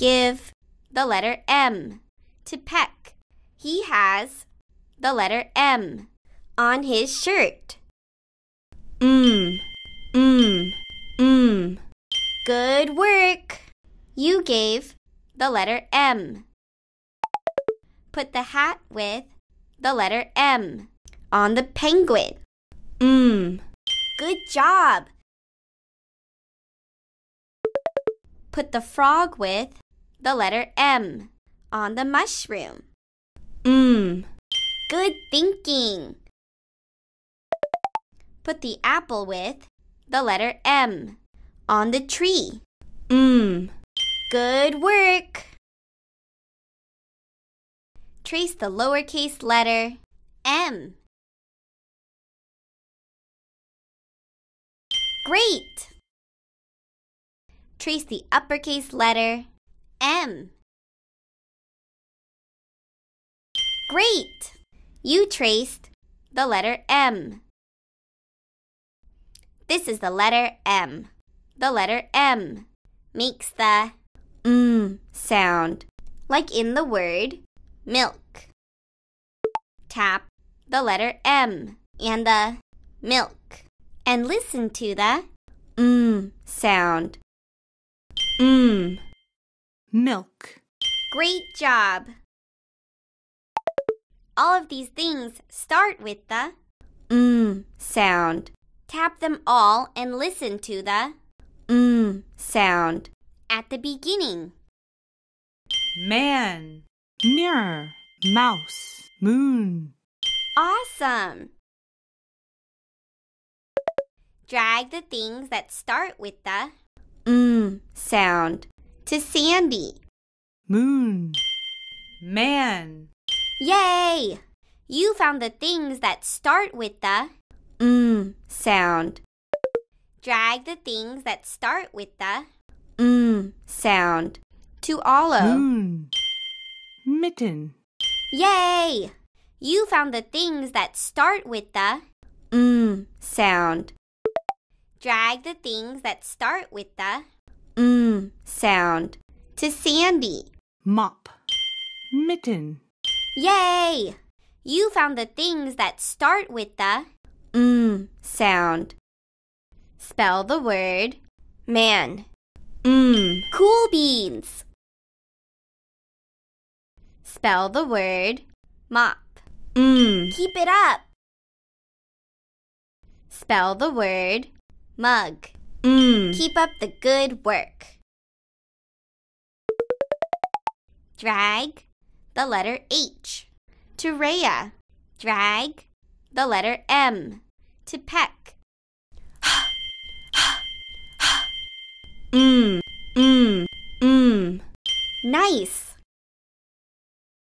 give the letter M. To peck. He has the letter M on his shirt. Mmm, mmm, mmm. Good work. You gave the letter M. Put the hat with the letter M on the penguin. Mmm. Good job. Put the frog with the letter M on the mushroom. Mmm. Good thinking. Put the apple with the letter M on the tree. Mmm. Good work. Trace the lowercase letter M. Great! Trace the uppercase letter M. Great! You traced the letter M. This is the letter M. The letter M makes the M sound, like in the word milk. Tap the letter M and the milk and listen to the M sound. M milk. Great job! All of these things start with the mm sound. Tap them all and listen to the mm sound at the beginning. Man, mirror, mouse, moon. Awesome! Drag the things that start with the mm sound to Sandy. Moon. Man. Yay! You found the things that start with the mm sound. Drag the things that start with the mm sound to of Moon. Mitten. Yay! You found the things that start with the mm sound. Drag the things that start with the sound to Sandy. Mop. Mitten. Yay! You found the things that start with the M sound. Spell the word man. Mm. Cool beans. Spell the word mop. Mm. Keep it up. Spell the word mug. Mm. Keep up the good work. drag the letter H. To Rhea, drag the letter M. To peck. mm, mm, mm. Nice.